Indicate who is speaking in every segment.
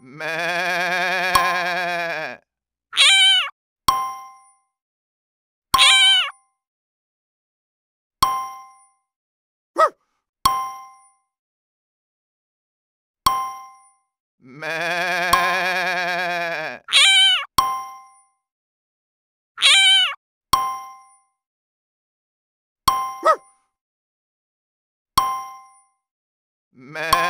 Speaker 1: Meh. Meh. Meh.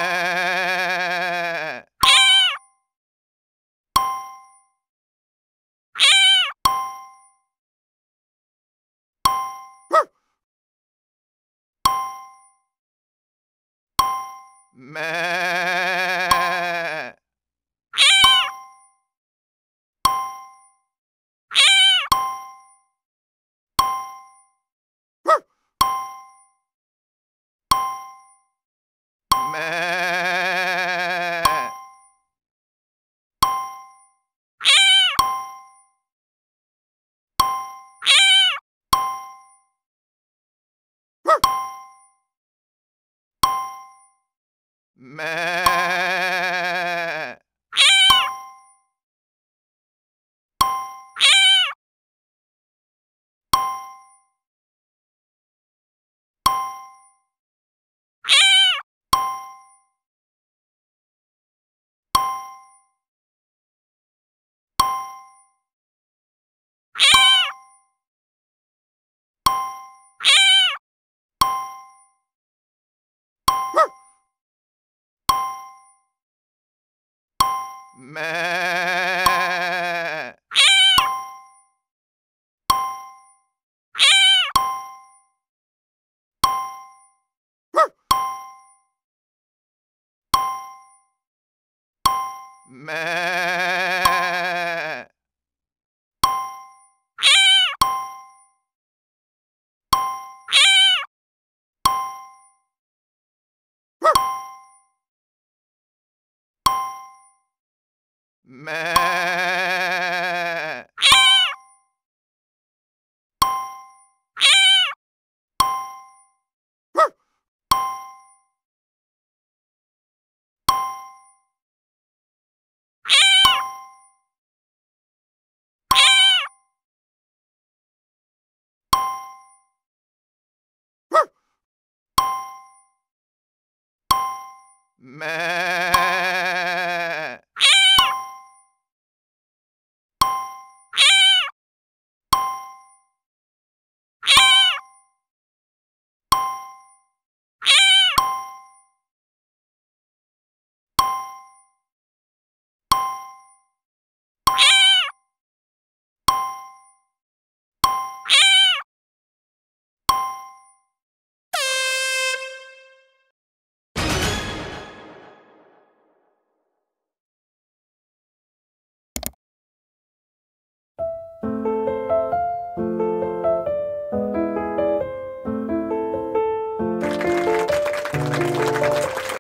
Speaker 1: Meh. Meh. Meh. Meh.
Speaker 2: Meh.